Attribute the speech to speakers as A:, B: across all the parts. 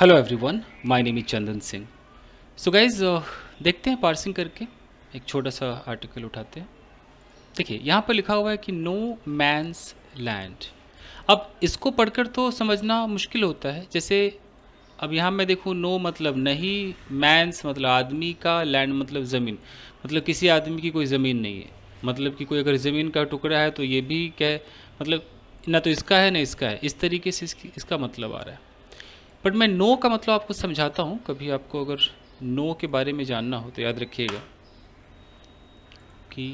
A: hello everyone my name is Chandan Singh so guys देखते हैं parsing करके एक छोटा सा आर्टिकल उठाते हैं देखिए यहाँ पर लिखा हुआ है कि नो मैंस लैंड अब इसको पढ़कर तो समझना मुश्किल होता है जैसे अब यहाँ मैं देखूँ नो मतलब नहीं मैंस मतलब आदमी का लैंड मतलब ज़मीन मतलब किसी आदमी की कोई ज़मीन नहीं है मतलब कि कोई अगर ज़मीन का टुकड़ा है तो ये भी कह मतलब ना तो इसका है ना इसका है इस तरीके से इसकी इसका मतलब आ रहा है बट मैं नो का मतलब आपको समझाता हूँ कभी आपको अगर नो के बारे में जानना हो तो याद रखिएगा कि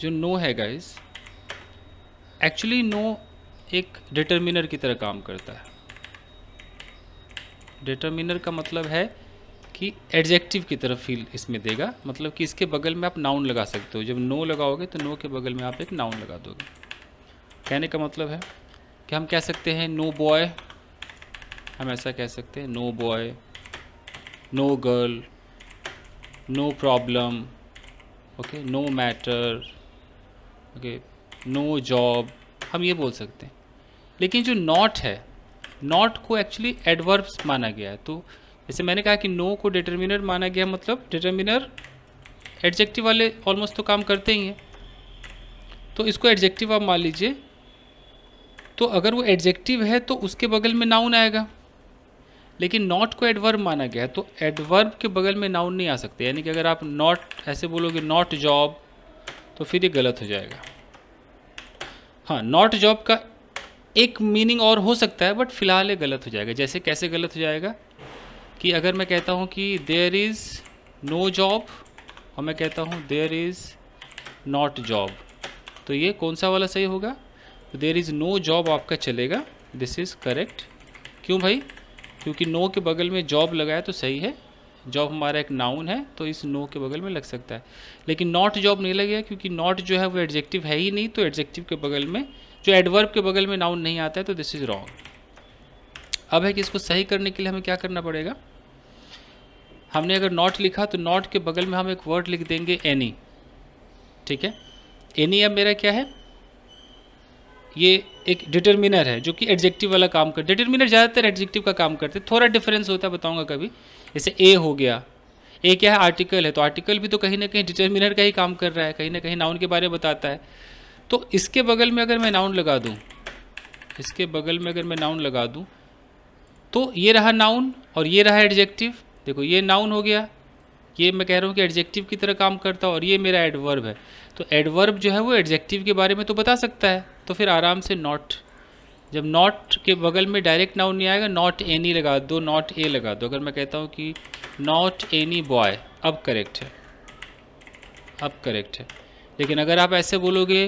A: जो नो है गाइस एक्चुअली नो एक डिटर्मिनर की तरह काम करता है डिटर्मिनर का मतलब है कि एडजेक्टिव की तरह फील इसमें देगा मतलब कि इसके बगल में आप नाउन लगा सकते हो जब नो लगाओगे तो नो के बगल में आप एक नाउन लगा दोगे कहने का मतलब है कि हम कह सकते हैं नो बॉय हम ऐसा कह सकते हैं no boy no girl no problem okay no matter okay no job हम ये बोल सकते हैं लेकिन जो नॉट है नॉट को एक्चुअली एडवर्ब्स माना गया है तो जैसे मैंने कहा कि नो no को डिटर्मिनर माना गया मतलब डिटर्मिनर एडजेक्टिव वाले ऑलमोस्ट तो काम करते ही हैं तो इसको एडजेक्टिव आप मान लीजिए तो अगर वो एडजेक्टिव है तो उसके बगल में नाउन आएगा लेकिन नॉट को एडवर्ब माना गया तो एडवर्ब के बगल में नाउन नहीं आ सकते यानी कि अगर आप नॉट ऐसे बोलोगे नॉट जॉब तो फिर ये गलत हो जाएगा हाँ नॉट जॉब का एक मीनिंग और हो सकता है बट फिलहाल ये गलत हो जाएगा जैसे कैसे गलत हो जाएगा कि अगर मैं कहता हूँ कि देयर इज़ नो जॉब और मैं कहता हूँ देयर इज़ नॉट जॉब तो ये कौन सा वाला सही होगा देयर इज़ नो जॉब आपका चलेगा दिस इज़ करेक्ट क्यों भाई क्योंकि नो के बगल में जॉब लगाए तो सही है जॉब हमारा एक नाउन है तो इस नो के बगल में लग सकता है लेकिन नॉट जॉब नहीं लगेगा क्योंकि नॉट जो है वो एडजेक्टिव है ही नहीं तो एडजेक्टिव के बगल में जो एडवर्ब के बगल में नाउन नहीं आता है तो दिस इज़ रॉन्ग अब है कि इसको सही करने के लिए हमें क्या करना पड़ेगा हमने अगर नॉट लिखा तो नॉट के बगल में हम एक वर्ड लिख देंगे एनी ठीक है एनी अब मेरा क्या है ये एक डिटर्मिनर है जो कि एडजेक्टिव वाला काम कर डिटर्मिनर ज़्यादातर एडजेक्टिव का काम करते हैं थोड़ा डिफरेंस होता है बताऊँगा कभी जैसे ए हो गया ए क्या है आर्टिकल है तो आर्टिकल भी तो कहीं ना कहीं डिटर्मिनर का ही काम कर रहा है कहीं ना कहीं नाउन के बारे में बताता है तो इसके बगल में अगर मैं नाउन लगा दूँ इसके बगल में अगर मैं नाउन लगा दूँ तो ये रहा नाउन और ये रहा एडजेक्टिव देखो ये नाउन हो गया ये मैं कह रहा हूँ कि एडजेक्टिव की तरह काम करता है और ये मेरा एडवर्ब है तो एडवर्ब जो है वो एडजेक्टिव के बारे में तो बता सकता है तो फिर आराम से नॉट जब नॉट के बगल में डायरेक्ट नाउन नहीं आएगा नॉट एनी लगा दो नॉट ए लगा दो अगर मैं कहता हूँ कि नॉट एनी बॉय अब करेक्ट है अब करेक्ट है लेकिन अगर आप ऐसे बोलोगे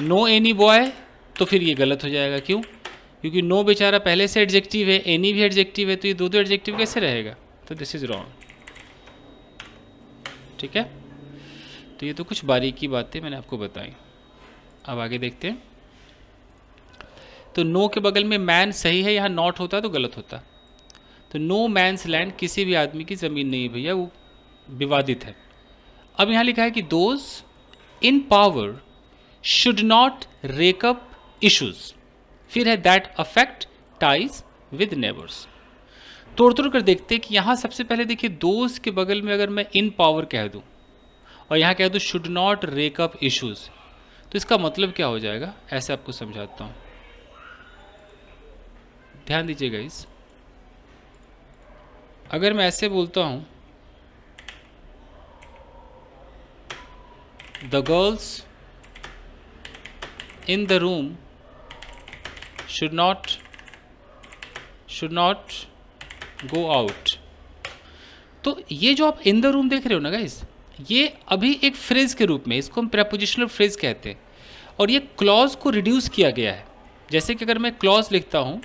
A: नो एनी बॉय तो फिर ये गलत हो जाएगा क्यों क्योंकि नो बेचारा पहले से एडजेक्टिव है एनी भी एडजेक्टिव है तो ये दो दो एडजेक्टिव कैसे रहेगा तो दिस इज़ रॉन्ग ठीक है तो ये तो कुछ बारीकी बातें मैंने आपको बताई अब आगे देखते हैं तो नो के बगल में मैन सही है यहाँ नॉट होता तो गलत होता तो नो मैंस लैंड किसी भी आदमी की ज़मीन नहीं है भैया वो विवादित है अब यहाँ लिखा है कि those in power should not rake up issues फिर है that affect ties with neighbours तोड़ तोड़ कर देखते हैं कि यहाँ सबसे पहले देखिए दोज के बगल में अगर मैं इन पावर कह दूँ और यहाँ कह दूँ शुड नॉट रेकअप इशूज़ तो इसका मतलब क्या हो जाएगा ऐसे आपको समझाता हूँ ध्यान दीजिएगा इस अगर मैं ऐसे बोलता हूँ the girls in the room should not should not go out तो ये जो आप इन द रूम देख रहे हो ना गाइज ये अभी एक फ्रेज के रूप में इसको हम प्रेपोजिशनल फ्रेज कहते हैं और ये क्लॉज को रिड्यूस किया गया है जैसे कि अगर मैं क्लॉज लिखता हूँ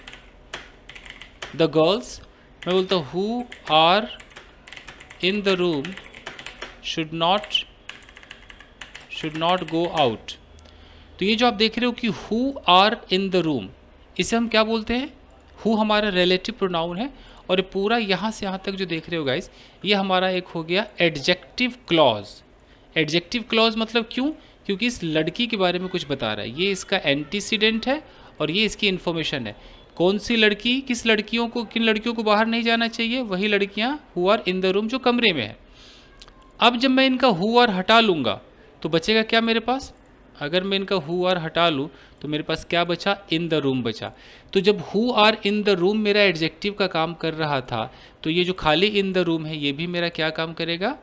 A: द गर्ल्स मैं बोलता हूँ who are in the room should not should not go out तो ये जो आप देख रहे हो कि who are in the room इसे हम क्या बोलते हैं हु हमारा रिलेटिव प्रोनाउन है और पूरा यहाँ से यहाँ तक जो देख रहे हो गाइस ये हमारा एक हो गया एडजेक्टिव क्लॉज एडजेक्टिव क्लॉज मतलब क्यों क्योंकि इस लड़की के बारे में कुछ बता रहा है ये इसका एंटीसीडेंट है और ये इसकी इन्फॉर्मेशन है कौन सी लड़की किस लड़कियों को किन लड़कियों को बाहर नहीं जाना चाहिए वही लड़कियाँ who are in the room जो कमरे में है अब जब मैं इनका हु आर हटा लूँगा तो बचेगा क्या मेरे पास अगर मैं इनका हु आर हटा लूँ तो मेरे पास क्या बचा इन द रूम बचा तो जब who are in the room मेरा एडजेक्टिव का काम कर रहा था तो ये जो खाली इन द रूम है ये भी मेरा क्या काम करेगा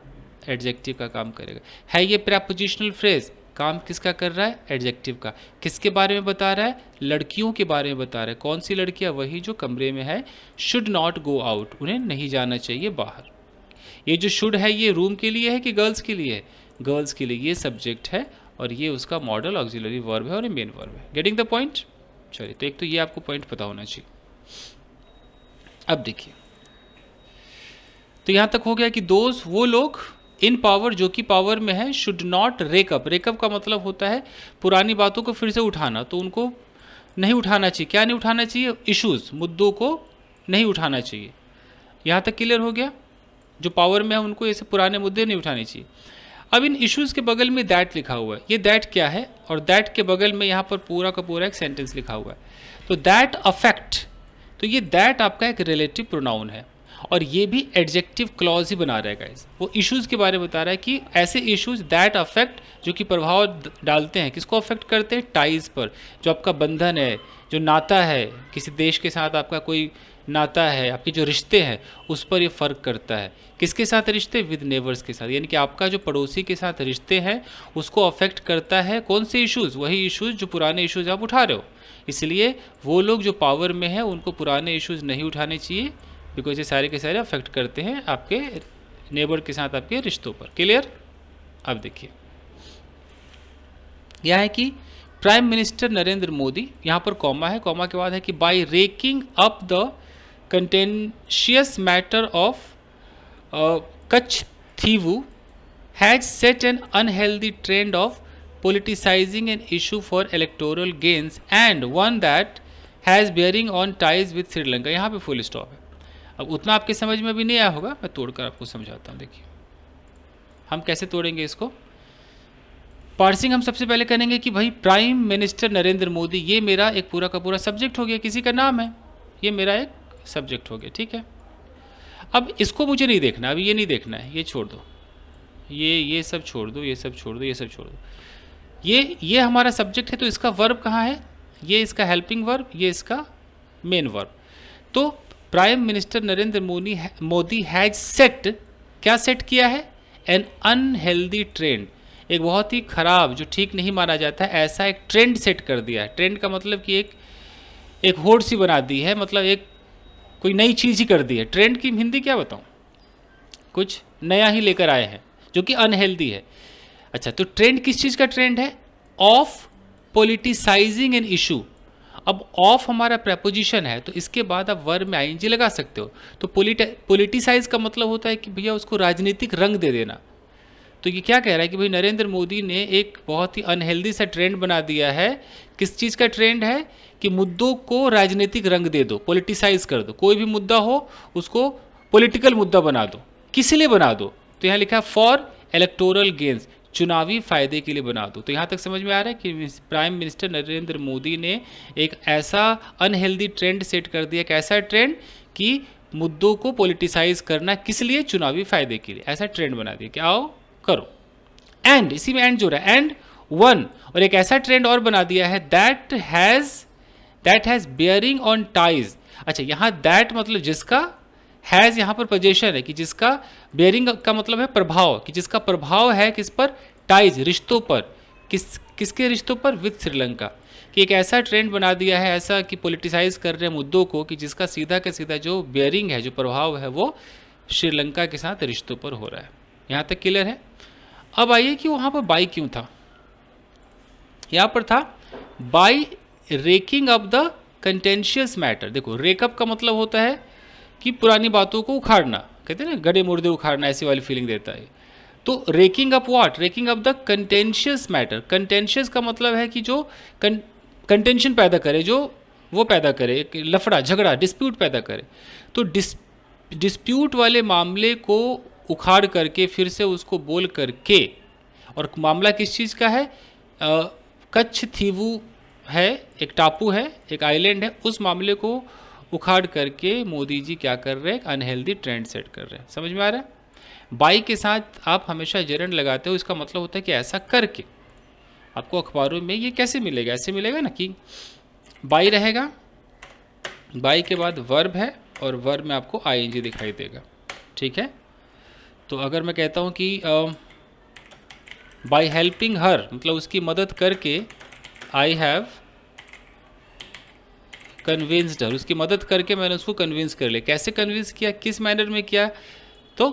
A: एडजेक्टिव का काम करेगा है ये प्रपोजिशनल फ्रेज काम किसका कर रहा है एडजेक्टिव का किसके बारे में बता रहा है लड़कियों के बारे में बता रहा है कौन सी लड़कियाँ वही जो कमरे में है शुड नॉट गो आउट उन्हें नहीं जाना चाहिए बाहर ये जो शुड है ये रूम के लिए है कि गर्ल्स के लिए है गर्ल्स के लिए ये सब्जेक्ट है और ये उसका मॉडल ऑक्जिलरी वर्ब है और ये मेन वर्ब है गेटिंग द पॉइंट चलिए तो एक तो ये आपको पॉइंट पता होना चाहिए अब देखिए तो यहां तक हो गया कि दोस्त वो लोग इन पावर जो कि पावर में है शुड नॉट रेकअप रेकअप का मतलब होता है पुरानी बातों को फिर से उठाना तो उनको नहीं उठाना चाहिए क्या नहीं उठाना चाहिए इश्यूज़ मुद्दों को नहीं उठाना चाहिए यहाँ तक क्लियर हो गया जो पावर में है उनको ऐसे पुराने मुद्दे नहीं उठाने चाहिए अब इन इश्यूज़ के बगल में दैट लिखा हुआ है ये दैट क्या है और दैट के बगल में यहाँ पर पूरा का पूरा एक सेंटेंस लिखा हुआ है तो दैट अफेक्ट तो ये दैट आपका एक रिलेटिव प्रोनाउन है और ये भी एडजेक्टिव क्लॉज ही बना रहा है गाइज वो इश्यूज़ के बारे में बता रहा है कि ऐसे इश्यूज़ दैट अफेक्ट जो कि प्रभाव डालते हैं किसको अफेक्ट करते हैं टाइज पर जो आपका बंधन है जो नाता है किसी देश के साथ आपका कोई नाता है आपके जो रिश्ते हैं उस पर ये फ़र्क करता है किसके साथ रिश्ते विद नेबर्स के साथ यानी कि आपका जो पड़ोसी के साथ रिश्ते हैं उसको अफेक्ट करता है कौन से इश्यूज़ वही इश्यूज़ जो पुराने इश्यूज़ आप उठा रहे हो इसलिए वो लोग जो पावर में हैं उनको पुराने इश्यूज़ नहीं उठाने चाहिए बिकॉज ये सारे के सारे अफेक्ट करते हैं आपके नेबर के साथ आपके रिश्तों पर क्लियर अब देखिए यह है कि प्राइम मिनिस्टर नरेंद्र मोदी यहाँ पर कॉमा है कॉमा के बाद है कि by raking up the contentious matter of Kutch थीवू has set N unhealthy trend of politicising an issue for electoral gains and one that has bearing on ties with Sri Lanka यहाँ पे full stop है अब उतना आपके समझ में भी नहीं आया होगा मैं तोड़कर आपको समझाता हूँ देखिए हम कैसे तोड़ेंगे इसको पार्सिंग हम सबसे पहले करेंगे कि भाई प्राइम मिनिस्टर नरेंद्र मोदी ये मेरा एक पूरा का पूरा सब्जेक्ट हो गया किसी का नाम है ये मेरा एक सब्जेक्ट हो गया ठीक है अब इसको मुझे नहीं देखना अभी ये नहीं देखना है ये छोड़ दो ये ये सब छोड़ दो ये सब छोड़ दो ये सब छोड़ दो ये ये हमारा सब्जेक्ट है तो इसका वर्ब कहाँ है ये इसका हेल्पिंग वर्ब ये इसका मेन वर्ब तो prime minister Narendra Modi Modi has set क्या सेट किया है एन अनहेल्दी ट्रेंड एक बहुत ही खराब जो ठीक नहीं माना जाता है ऐसा एक ट्रेंड सेट कर दिया है ट्रेंड का मतलब कि एक एक होड़ सी बना दी है मतलब एक कोई नई चीज़ ही कर दी है ट्रेंड की हिंदी क्या बताऊँ कुछ नया ही लेकर आए हैं जो कि अनहेल्दी है अच्छा तो ट्रेंड किस चीज़ का ट्रेंड है ऑफ पोलिटिसाइजिंग एन इशू अब ऑफ हमारा प्रपोजिशन है तो इसके बाद आप वर्ब में आई लगा सकते हो तो पोलिट पोलिटिसाइज का मतलब होता है कि भैया उसको राजनीतिक रंग दे देना तो ये क्या कह रहा है कि भाई नरेंद्र मोदी ने एक बहुत ही अनहेल्दी सा ट्रेंड बना दिया है किस चीज़ का ट्रेंड है कि मुद्दों को राजनीतिक रंग दे दो पोलिटिसाइज कर दो कोई भी मुद्दा हो उसको पोलिटिकल मुद्दा बना दो किस लिए बना दो तो यहाँ लिखा है फॉर इलेक्टोरल गेंस चुनावी फ़ायदे के लिए बना दो तो यहाँ तक समझ में आ रहा है कि प्राइम मिनिस्टर नरेंद्र मोदी ने एक ऐसा अनहेल्दी ट्रेंड सेट कर दिया एक ऐसा ट्रेंड कि मुद्दों को पॉलिटिसाइज करना किस लिए चुनावी फ़ायदे के लिए ऐसा ट्रेंड बना दिया कि आओ करो एंड इसी में एंड जो रहा है एंड वन और एक ऐसा ट्रेंड और बना दिया है that has that has bearing on ties अच्छा यहाँ दैट मतलब जिसका हैज़ यहाँ पर पोजेशन है कि जिसका बेयरिंग का मतलब है प्रभाव कि जिसका प्रभाव है किस पर टाइज रिश्तों पर किस किसके रिश्तों पर विद श्रीलंका कि एक ऐसा ट्रेंड बना दिया है ऐसा कि पोलिटिसाइज कर रहे मुद्दों को कि जिसका सीधा का सीधा जो बेयरिंग है जो प्रभाव है वो श्रीलंका के साथ रिश्तों पर हो रहा है यहाँ तक क्लियर है अब आइए कि वहाँ पर बाई क्यों था यहाँ पर था by raking up the contentious matter देखो रेकअप का मतलब होता है कि पुरानी बातों को उखाड़ना कहते हैं ना गड़े मुर्दे उखाड़ना ऐसी वाली फीलिंग देता है तो raking up what raking up the contentious matter contentious का मतलब है कि जो कंटेंशन पैदा करे जो वो पैदा करे लफड़ा झगड़ा डिस्प्यूट पैदा करे तो डिस डिस्प्यूट वाले मामले को उखाड़ करके फिर से उसको बोल करके और मामला किस चीज़ का है आ, कच्छ थीवू है एक टापू है एक आइलैंड है उस मामले को उखाड़ करके मोदी जी क्या कर रहे हैं अनहेल्दी ट्रेंड सेट कर रहे हैं समझ में आ रहा है बाई के साथ आप हमेशा जेरंड लगाते हो इसका मतलब होता है कि ऐसा करके आपको अखबारों में ये कैसे मिलेगा ऐसे मिलेगा ना कि बाई रहेगा बाई के बाद वर्ब है और वर्ब में आपको आई दिखाई देगा ठीक है तो अगर मैं कहता हूँ कि बाई हेल्पिंग हर मतलब उसकी मदद करके आई हैव कन्विंस्ड और उसकी मदद करके मैंने उसको कन्विंस कर लिया कैसे कन्विंस किया किस मैनर में किया तो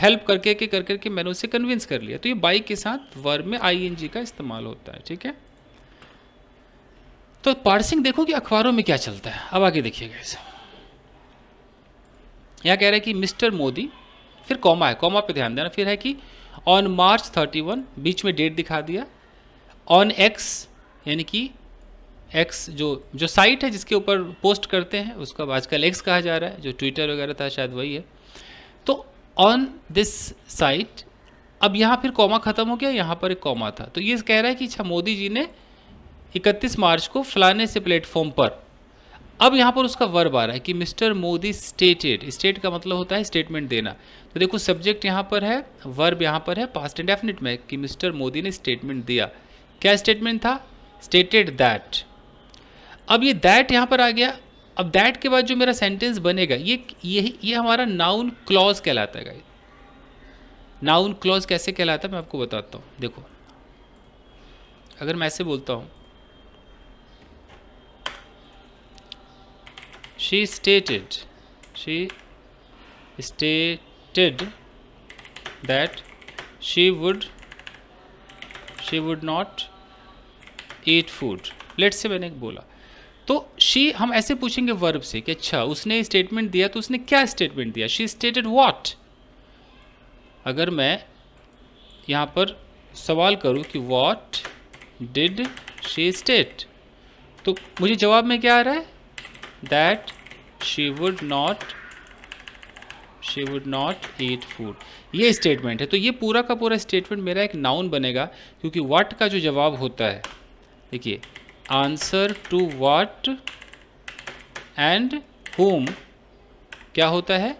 A: हेल्प करके के कर करके मैंने उसे कन्विंस कर लिया तो ये बाइक के साथ वर्ब में आई का इस्तेमाल होता है ठीक है तो पार्सिंग देखो कि अखबारों में क्या चलता है अब आगे देखिएगा इसे यहाँ कह रहे हैं कि मिस्टर मोदी फिर कॉमा है कॉमा पे ध्यान देना फिर है कि ऑन मार्च 31 बीच में डेट दिखा दिया ऑन एक्स यानी कि एक्स जो जो साइट है जिसके ऊपर पोस्ट करते हैं उसका आजकल एक्स कहा जा रहा है जो ट्विटर वगैरह था शायद वही है तो ऑन दिस साइट अब यहाँ फिर कॉमा ख़त्म हो गया यहाँ पर एक कॉमा था तो ये कह रहा है कि अच्छा मोदी जी ने 31 मार्च को फलाने से प्लेटफॉर्म पर अब यहाँ पर उसका वर्ब आ रहा है कि मिस्टर मोदी स्टेटेड स्टेट का मतलब होता है स्टेटमेंट देना तो देखो सब्जेक्ट यहाँ पर है वर्ब यहाँ पर है पास्ट एंड डेफिनेट में कि मिस्टर मोदी ने स्टेटमेंट दिया क्या स्टेटमेंट था स्टेटेड दैट अब ये दैट यहाँ पर आ गया अब दैट के बाद जो मेरा सेंटेंस बनेगा ये ये ये हमारा नाउन क्लॉज कहलाता है नाउन क्लॉज कैसे कहलाता है मैं आपको बताता हूँ देखो अगर मैं ऐसे बोलता हूँ she stated she stated that she would she would not eat food let's say मैंने बोला तो शी हम ऐसे पूछेंगे वर्ब से कि अच्छा उसने स्टेटमेंट दिया तो उसने क्या स्टेटमेंट दिया शी स्टेटेड वॉट अगर मैं यहाँ पर सवाल करूँ कि वॉट डिड शी स्टेट तो मुझे जवाब में क्या आ रहा है that she would not she would not eat food ये स्टेटमेंट है तो ये पूरा का पूरा स्टेटमेंट मेरा एक नाउन बनेगा क्योंकि वाट का जो जवाब होता है देखिए answer to what and whom क्या होता है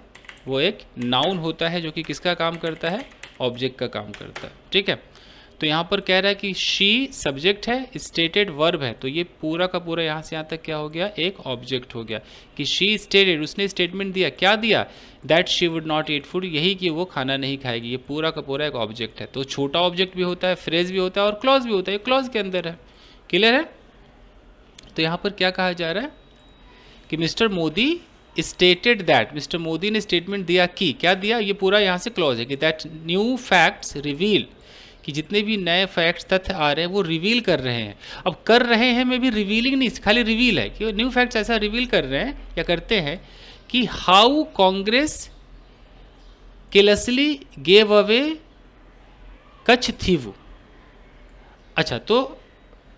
A: वो एक नाउन होता है जो कि किसका काम करता है ऑब्जेक्ट का काम करता है ठीक है तो यहाँ पर कह रहा है कि शी सब्जेक्ट है स्टेटेड वर्ब है तो ये पूरा का पूरा यहाँ से यहाँ तक क्या हो गया एक ऑब्जेक्ट हो गया कि शी स्टेटेड उसने स्टेटमेंट दिया क्या दिया that she would not eat food यही कि वो खाना नहीं खाएगी ये पूरा का पूरा एक ऑब्जेक्ट है तो छोटा ऑब्जेक्ट भी होता है फ्रेज भी होता है और क्लॉज भी होता है क्लॉज के अंदर है क्लियर है तो यहाँ पर क्या कहा जा रहा है कि mister Modi stated that mister Modi ने स्टेटमेंट दिया कि क्या दिया ये पूरा यहाँ से क्लॉज है कि दैट न्यू फैक्ट्स रिवील कि जितने भी नए फैक्ट्स तथ्य आ रहे हैं वो रिवील कर रहे हैं अब कर रहे हैं में भी रिवीलिंग नहीं खाली रिवील है कि न्यू फैक्ट्स ऐसा रिवील कर रहे हैं या करते हैं कि how Congress callously gave away Katchatheevu अच्छा तो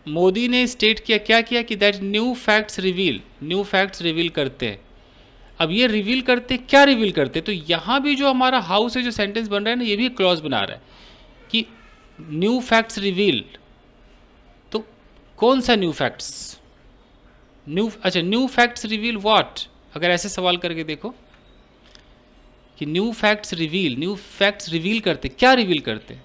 A: मोदी ने स्टेट किया क्या किया कि that new facts reveal new facts reveal करते हैं अब ये रिवील करते क्या रिवील करते तो यहाँ भी जो हमारा हाउस है जो सेंटेंस बन रहा है ना ये भी क्लॉज बना रहा है कि न्यू फैक्ट्स रिवील तो कौन सा न्यू फैक्ट्स न्यू अच्छा न्यू फैक्ट्स रिवील व्हाट अगर ऐसे सवाल करके देखो कि new facts reveal new facts reveal करते क्या रिवील करते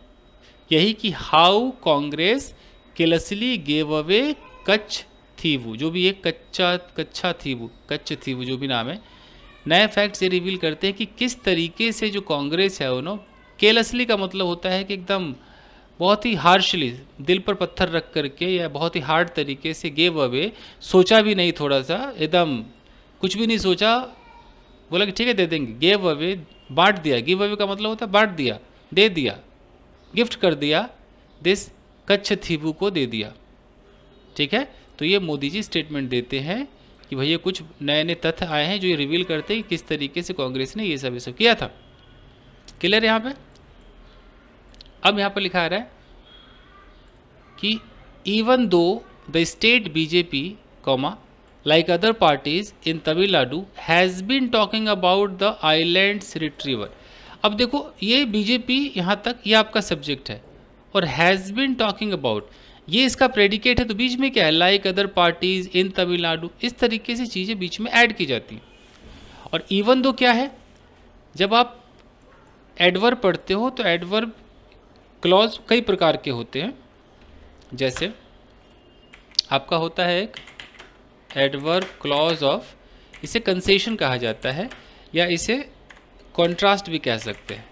A: यही कि how Congress callously gave away Katchatheevu जो भी एक कच्चा कच्चा थीवू कच्छ थीवू जो भी नाम है नए फैक्ट्स ये रिवील करते हैं कि किस तरीके से जो कांग्रेस है उन्हों केलसली का मतलब होता है कि एकदम बहुत ही हार्शली दिल पर पत्थर रख करके या बहुत ही हार्ड तरीके से गेव अवे सोचा भी नहीं थोड़ा सा एकदम कुछ भी नहीं सोचा बोला कि ठीक है दे देंगे गेव अवे बांट दिया गिव अवे का मतलब होता है बांट दिया दे दिया गिफ्ट कर दिया दिस कच्छ थीबू को दे दिया ठीक है तो ये मोदी जी स्टेटमेंट देते हैं कि भैया कुछ नए नए तथ्य आए हैं जो ये रिवील करते हैं कि किस तरीके से कांग्रेस ने ये सब ये सब किया था क्लियर यहाँ पे अब यहाँ पर लिखा आ रहा है कि even though the state BJP comma like other parties in Tamil Nadu has been talking about the Island retriever अब देखो ये बीजेपी यहाँ तक ये आपका सब्जेक्ट है और हैज़ बिन टॉकिंग अबाउट ये इसका प्रेडिकेट है तो बीच में क्या है like other parties in Tamil Nadu इस तरीके से चीज़ें बीच में ऐड की जाती हैं और इवन दो क्या है जब आप एडवर्ब पढ़ते हो तो एडवर्ब क्लॉज कई प्रकार के होते हैं जैसे आपका होता है एक एडवर्ब क्लॉज ऑफ इसे कंसेशन कहा जाता है या इसे कॉन्ट्रास्ट भी कह सकते हैं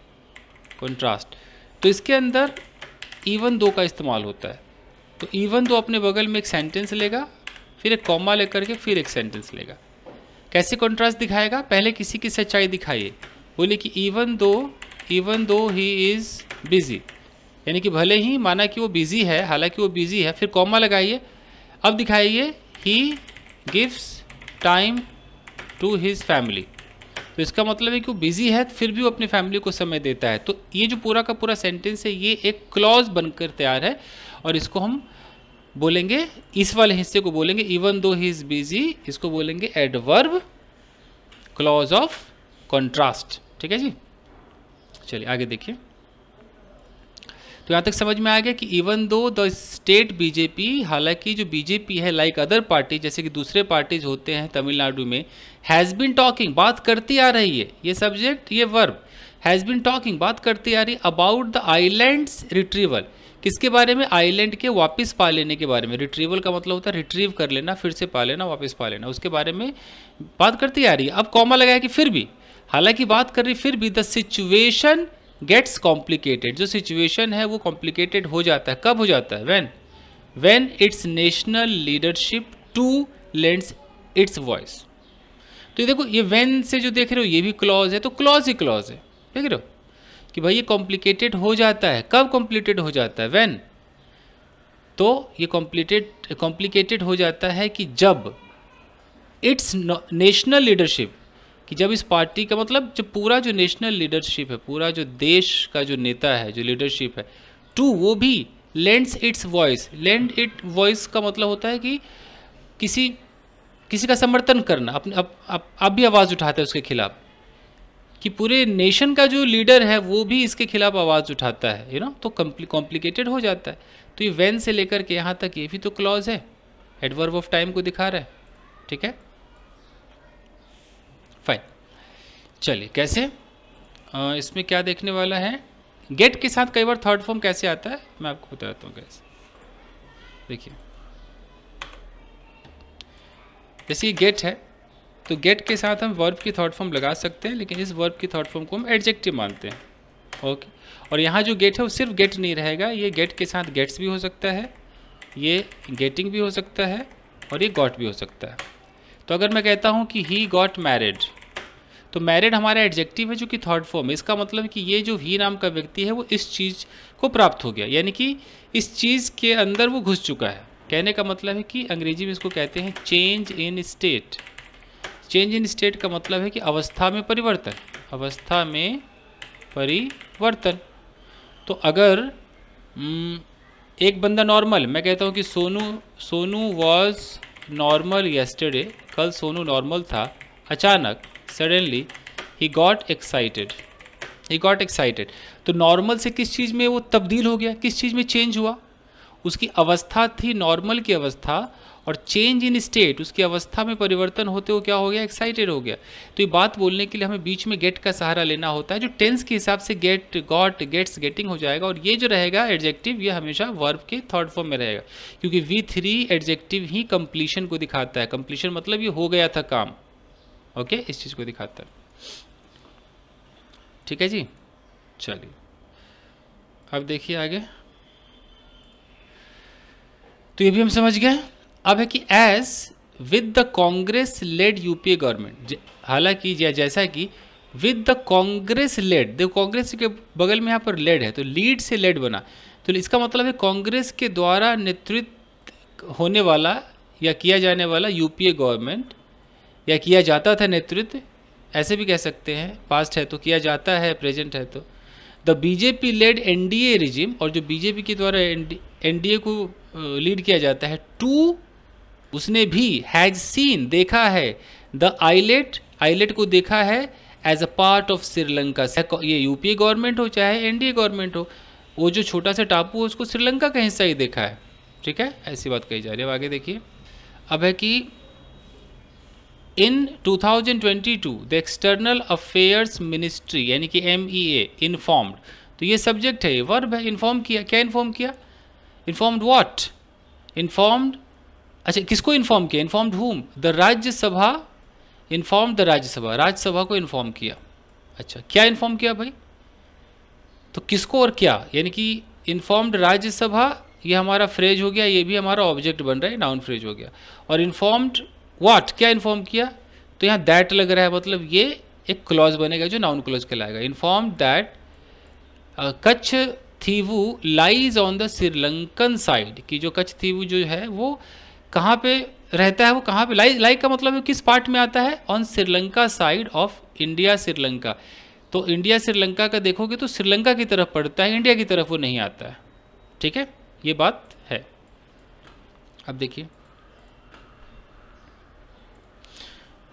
A: कॉन्ट्रास्ट तो इसके अंदर इवन दो का इस्तेमाल होता है तो इवन दो अपने बगल में एक सेंटेंस लेगा फिर एक कॉमा लेकर के फिर एक सेंटेंस लेगा कैसे कॉन्ट्रास्ट दिखाएगा पहले किसी की सच्चाई दिखाइए बोले कि even though even though he is busy यानी कि भले ही माना कि वो बिज़ी है हालांकि वो बिज़ी है फिर कॉमा लगाइए अब दिखाइए he gives time to his family तो इसका मतलब है कि वो बिजी है फिर भी वो अपनी फैमिली को समय देता है तो ये जो पूरा का पूरा सेंटेंस है ये एक क्लॉज बनकर तैयार है और इसको हम बोलेंगे इस वाले हिस्से को बोलेंगे even though he is busy इसको बोलेंगे एडवर्ब क्लॉज ऑफ कॉन्ट्रास्ट ठीक है जी चलिए आगे देखिए तो यहाँ तक समझ में आ गया कि even though the state BJP हालांकि जो बीजेपी है लाइक अदर पार्टी जैसे कि दूसरे पार्टीज होते हैं तमिलनाडु में हैज़ बिन टॉकिंग बात करती आ रही है ये सब्जेक्ट ये वर्ब हैज़ बिन टॉकिंग बात करती आ रही अबाउट द आईलैंड्स रिट्रीवल किसके बारे में आइलैंड के वापस पा लेने के बारे में रिट्रीवल का मतलब होता है रिट्रीव कर लेना फिर से पा लेना वापस पा लेना उसके बारे में बात करती आ रही है अब कॉमा लगाया कि फिर भी हालांकि बात कर रही फिर भी द सिचुएशन गेट्स कॉम्प्लिकेटेड जो सिचुएशन है वो कॉम्प्लिकेटेड हो जाता है कब हो जाता है when when its national leadership too lends its voice तो ये देखो ये वैन से जो देख रहे हो ये भी क्लॉज है तो क्लॉज ही क्लॉज है देख रहे हो कि भाई ये कॉम्प्लिकेटेड हो जाता है कब कॉम्प्लीटेड हो जाता है वैन तो ये कॉम्प्लीटेड कॉम्प्लिकेटेड हो जाता है कि जब इट्स नेशनल लीडरशिप कि जब इस पार्टी का मतलब जो पूरा जो नेशनल लीडरशिप है पूरा जो देश का जो नेता है जो लीडरशिप है टू वो भी lends its voice lend it voice का मतलब होता है कि किसी किसी का समर्थन करना अपने आप आप भी आवाज़ उठाते हैं उसके खिलाफ कि पूरे नेशन का जो लीडर है वो भी इसके खिलाफ आवाज़ उठाता है यू नो तो कॉम्प्लिकेटेड हो जाता है तो ये वैन से लेकर के यहाँ तक ये भी तो क्लॉज है एडवर्व ऑफ टाइम को दिखा रहा है ठीक है फाइन चलिए कैसे आ, इसमें क्या देखने वाला है गेट के साथ कई बार थर्ड फॉर्म कैसे आता है मैं आपको बताता हूँ कैसे देखिए जैसे ये गेट है तो गेट के साथ हम वर्ब की थर्ड फॉर्म लगा सकते हैं लेकिन इस वर्ब की थर्ड फॉर्म को हम एडजेक्टिव मानते हैं ओके और यहाँ जो गेट है वो सिर्फ गेट नहीं रहेगा ये गेट के साथ गेट्स भी हो सकता है ये गेटिंग भी हो सकता है और ये गॉट भी हो सकता है तो अगर मैं कहता हूँ कि ही गॉट मैरिड तो मैरिड हमारा एडजेक्टिव है जो कि थर्ड फॉर्म है इसका मतलब कि ये जो ही नाम का व्यक्ति है वो इस चीज़ को प्राप्त हो गया यानी कि इस चीज़ के अंदर वो घुस चुका है कहने का मतलब है कि अंग्रेजी में इसको कहते हैं change in state change in state का मतलब है कि अवस्था में परिवर्तन अवस्था में परिवर्तन तो अगर हम्म, एक बंदा नॉर्मल मैं कहता हूँ कि Sonu Sonu was normal yesterday कल सोनू नॉर्मल था अचानक suddenly he got excited he got excited तो नॉर्मल से किस चीज़ में वो तब्दील हो गया किस चीज़ में चेंज हुआ उसकी अवस्था थी नॉर्मल की अवस्था और चेंज इन स्टेट उसकी अवस्था में परिवर्तन होते हुए हो क्या हो गया एक्साइटेड हो गया तो ये बात बोलने के लिए हमें बीच में गेट का सहारा लेना होता है जो टेंस के हिसाब से गेट गॉट गेट्स गेटिंग हो जाएगा और ये जो रहेगा एडजेक्टिव ये हमेशा वर्ब के थर्ड फॉर्म में रहेगा क्योंकि वी थ्री एडजेक्टिव ही कंप्लीशन को दिखाता है कंप्लीशन मतलब ये हो गया था काम ओके इस चीज़ को दिखाता है ठीक है जी चलिए अब देखिए आगे तो ये भी हम समझ गए अब है कि as with the Congress led UPA government हालांकि या जैसा कि विद द कांग्रेस लेड देखो कांग्रेस के बगल में यहाँ पर लेड है तो लीड से लेड बना तो इसका मतलब है कांग्रेस के द्वारा नेतृत्व होने वाला या किया जाने वाला यूपीए गवर्नमेंट या किया जाता था नेतृत्व ऐसे भी कह सकते हैं पास्ट है तो किया जाता है प्रेजेंट है तो the BJP led NDA regime और जो बीजेपी के द्वारा एनडीए को लीड किया जाता है टू उसने भी हैज सीन देखा है द आईलेट आईलेट को देखा है as a part of Sri Lanka ये यूपीए गवर्नमेंट हो चाहे एनडीए गवर्नमेंट हो वो जो छोटा सा टापू है उसको श्रीलंका का हिस्सा ही देखा है ठीक है ऐसी बात कही जा रही है अब आगे देखिए अब है कि in 2022 the external affairs ministry यानी कि एम ई ए इन्फॉर्म्ड तो ये सब्जेक्ट है ये वर्ब है इन्फॉर्म किया क्या इन्फॉर्म किया इन्फॉर्म्ड वॉट इन्फॉर्म्ड अच्छा किसको इन्फॉर्म किया informed whom the Rajya Sabha inform the Rajya Sabha Rajya Sabha को इन्फॉर्म किया अच्छा क्या इन्फॉर्म किया भाई तो किसको और क्या यानी कि इन्फॉर्म्ड राज्यसभा ये हमारा फ्रेज हो गया ये भी हमारा ऑब्जेक्ट बन रहा है नाउन फ्रेज हो गया और इन्फॉर्म्ड वाट क्या इन्फॉर्म किया तो यहाँ दैट लग रहा है मतलब ये एक क्लॉज बनेगा जो नाउन क्लॉज कहलाएगा inform that uh, Katchatheevu lies on the Sri Lankan side कि जो कच्छ थीवू जो है वो कहाँ पे रहता है वो कहाँ पे लाइज लाइक का मतलब किस पार्ट में आता है on Sri Lanka side of India Sri Lanka तो इंडिया श्रीलंका का देखोगे तो श्रीलंका की तरफ पड़ता है इंडिया की तरफ वो नहीं आता है ठीक है ये बात है अब देखिए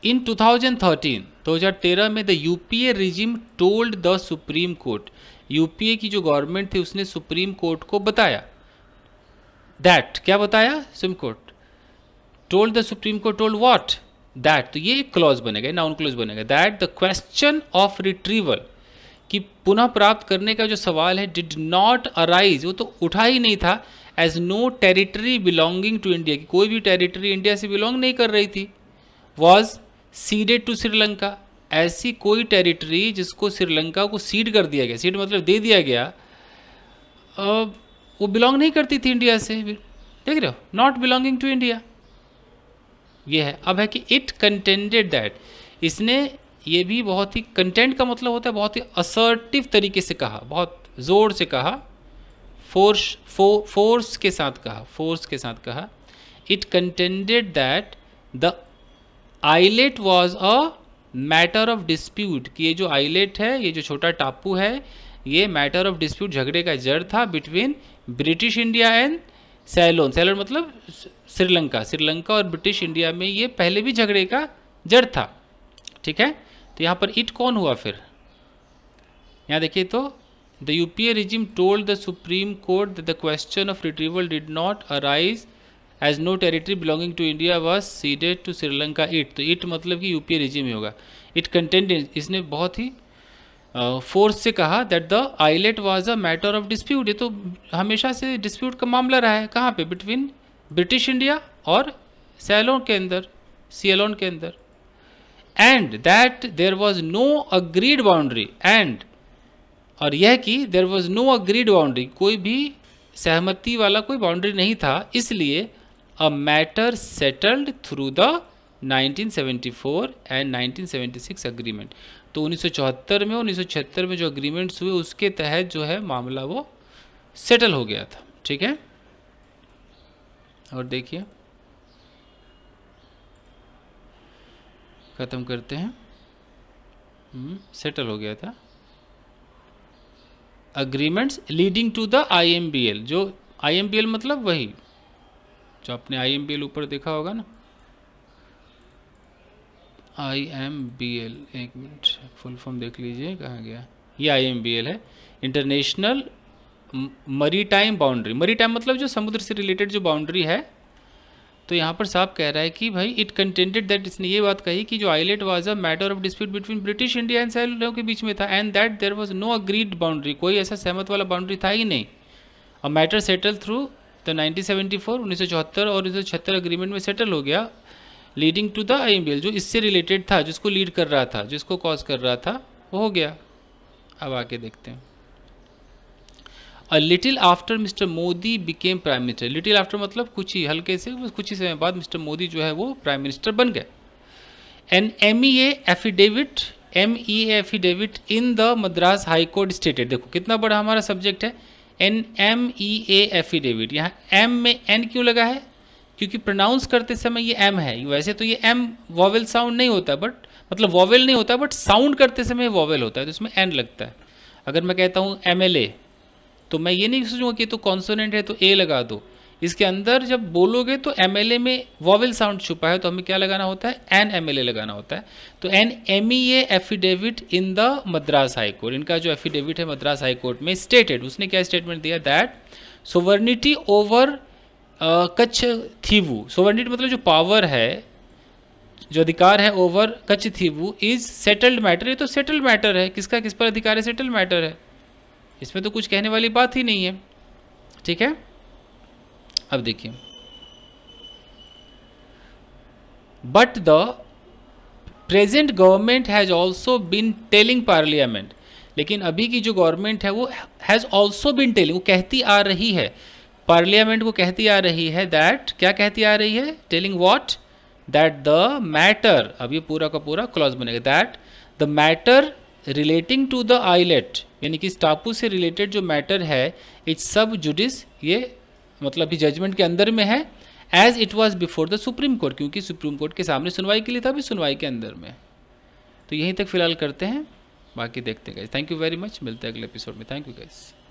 A: इन 2013, 2013 में the UPA regime told the supreme court UPA की जो गवर्नमेंट थी उसने सुप्रीम कोर्ट को बताया दैट क्या बताया supreme court told the supreme court told what that तो ये एक क्लॉज बनेगा नाउन क्लॉज बनेगा that the question of retrieval कि पुनः प्राप्त करने का जो सवाल है डिड नॉट अराइज वो तो उठा ही नहीं था as no territory belonging to India की कोई भी टेरिटरी इंडिया से बिलोंग नहीं कर रही थी वॉज सीडेड टू श्रीलंका ऐसी कोई टेरिटरी जिसको श्रीलंका को सीड कर दिया गया सीड मतलब दे दिया गया वो बिलोंग नहीं करती थी इंडिया से देख रहे हो नॉट बिलोंगिंग टू इंडिया ये है अब है कि इट कंटेंडेड दैट इसने ये भी बहुत ही कंटेंट का मतलब होता है बहुत ही असर्टिव तरीके से कहा बहुत ज़ोर से कहा फोर्स फोर्स के साथ कहा फोर्स के साथ कहा it contended that the islet was a matter of dispute कि ये जो आईलेट है ये जो छोटा टापू है ये मैटर ऑफ डिस्प्यूट झगड़े का जड़ था between British India and salon salon मतलब श्रीलंका श्रीलंका और ब्रिटिश इंडिया में ये पहले भी झगड़े का जड़ था ठीक है तो यहाँ पर इट कौन हुआ फिर यहाँ देखिए तो the UPA regime told the supreme court the question of retrieval did not arise as no territory belonging to India was seeded to Sri Lanka it तो इट मतलब कि यूपीए रिजियम ही होगा इट कंटेंट इसने बहुत ही फोर्स uh, से कहा that the islet was a matter of dispute ये तो हमेशा से डिस्प्यूट का मामला रहा है कहाँ पे बिटवीन ब्रिटिश इंडिया और सैलोन के अंदर सीएलोन के अंदर and that there was no agreed boundary and और यह कि there was no agreed boundary कोई भी सहमति वाला कोई बाउंड्री नहीं था इसलिए a matter settled through the 1974 and 1976 agreement तो 1974 में 1976 में जो अग्रीमेंट्स हुए उसके तहत जो है मामला वो सेटल हो गया था ठीक है और देखिए ख़त्म करते हैं सेटल हम्म, हो गया था agreements leading to the IMBL जो आईएमबीएल मतलब वही जो आपने आई एम बी एल ऊपर देखा होगा ना आई एम बी एल एक मिनट फुल फॉर्म देख लीजिए कहाँ गया ये आई एम बी एल है international maritime boundary maritime मतलब जो समुद्र से रिलेटेड जो बाउंड्री है तो यहाँ पर साहब कह रहा है कि भाई इट कंटेंटेड दैट इसने ये बात कही कि जो islet was a matter of dispute between British India and Ceylon के बीच में था and that there was no agreed boundary कोई ऐसा सहमत वाला बाउंड्री था ही नहीं अ मैटर सेटल थ्रू तो 1974, 1974 और 1976 अग्रीमेंट में सेटल हो गया लीडिंग टू द आई जो इससे रिलेटेड था जिसको लीड कर रहा था जिसको कॉज कर रहा था वो हो गया अब आके देखते हैं a little after mister Modi became prime minister little after मतलब कुछ ही हल्के से कुछ ही समय बाद मिस्टर मोदी जो है वो प्राइम मिनिस्टर बन गए an M E affidavit M E affidavit in the Madras high court stated देखो कितना बड़ा हमारा सब्जेक्ट है an M E A affidavit यहाँ एम में एन क्यों लगा है क्योंकि प्रोनाउंस करते समय ये एम है वैसे तो ये एम वॉवेल साउंड नहीं होता बट मतलब वॉवेल नहीं होता बट साउंड करते समय वॉवेल होता है तो इसमें एन लगता है अगर मैं कहता हूँ एम एल ए तो मैं ये नहीं सोचूंगा कि तो कॉन्सोनेंट है तो ए लगा दो इसके अंदर जब बोलोगे तो एम में वॉवल साउंड छुपा है तो हमें क्या लगाना होता है एन एम लगाना होता है तो an M E affidavit in the Madras high court इनका जो एफिडेविट है मद्रास हाईकोर्ट में स्टेटेड उसने क्या स्टेटमेंट दिया that sovereignty over Katchatheevu sovereignty मतलब जो पावर है जो अधिकार है over Katchatheevu is settled matter ये तो सेटल्ड मैटर है किसका किस पर अधिकार है सेटल्ड मैटर है इसमें तो कुछ कहने वाली बात ही नहीं है ठीक है अब देखिए but the present government has also been telling parliament लेकिन अभी की जो गवर्नमेंट है वो हैज़ ऑल्सो बिन टेलिंग वो कहती आ रही है पार्लियामेंट को कहती आ रही है दैट क्या कहती आ रही है telling what that the matter अब ये पूरा का पूरा क्लॉज बनेगा that the matter relating to the islet यानी कि स्टापू टापू से रिलेटेड जो मैटर है इट्स सब जुडिस ये मतलब अभी जजमेंट के अंदर में है as it was before the supreme court क्योंकि सुप्रीम कोर्ट के सामने सुनवाई के लिए था अभी सुनवाई के अंदर में तो यहीं तक फिलहाल करते हैं बाकी देखते गए थैंक यू वेरी मच मिलते हैं अगले एपिसोड में थैंक यू गाइज़